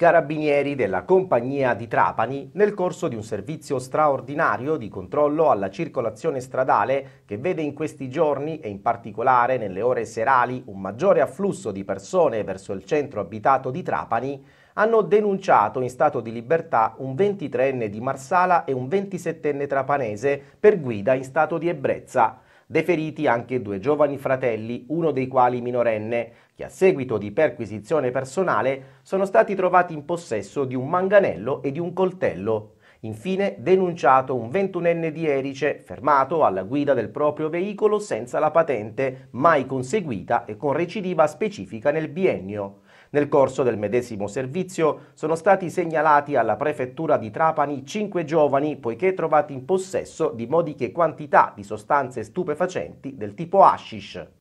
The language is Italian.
carabinieri della compagnia di Trapani nel corso di un servizio straordinario di controllo alla circolazione stradale che vede in questi giorni e in particolare nelle ore serali un maggiore afflusso di persone verso il centro abitato di Trapani, hanno denunciato in stato di libertà un 23enne di Marsala e un 27enne trapanese per guida in stato di ebbrezza deferiti anche due giovani fratelli, uno dei quali minorenne, che a seguito di perquisizione personale sono stati trovati in possesso di un manganello e di un coltello. Infine denunciato un ventunenne di Erice, fermato alla guida del proprio veicolo senza la patente, mai conseguita e con recidiva specifica nel biennio. Nel corso del medesimo servizio sono stati segnalati alla prefettura di Trapani cinque giovani poiché trovati in possesso di modiche quantità di sostanze stupefacenti del tipo hashish.